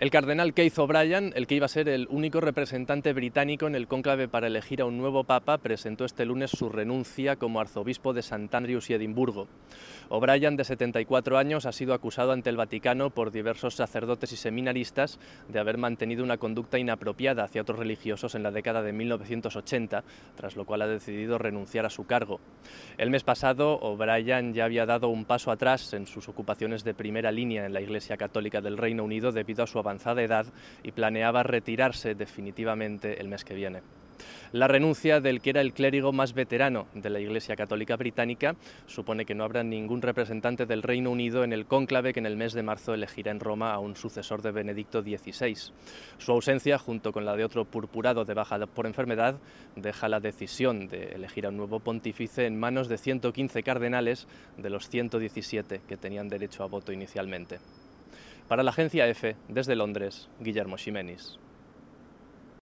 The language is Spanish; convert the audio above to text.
El cardenal Keith O'Brien, el que iba a ser el único representante británico en el cónclave para elegir a un nuevo papa, presentó este lunes su renuncia como arzobispo de St. Andrews y Edimburgo. O'Brien, de 74 años, ha sido acusado ante el Vaticano por diversos sacerdotes y seminaristas de haber mantenido una conducta inapropiada hacia otros religiosos en la década de 1980, tras lo cual ha decidido renunciar a su cargo. El mes pasado, O'Brien ya había dado un paso atrás en sus ocupaciones de primera línea en la Iglesia Católica del Reino Unido debido a su avanzada edad y planeaba retirarse definitivamente el mes que viene. La renuncia del que era el clérigo más veterano de la Iglesia Católica Británica supone que no habrá ningún representante del Reino Unido en el cónclave que en el mes de marzo elegirá en Roma a un sucesor de Benedicto XVI. Su ausencia, junto con la de otro purpurado de baja por enfermedad, deja la decisión de elegir a un nuevo pontífice en manos de 115 cardenales de los 117 que tenían derecho a voto inicialmente. Para la agencia EFE, desde Londres, Guillermo Ximenis.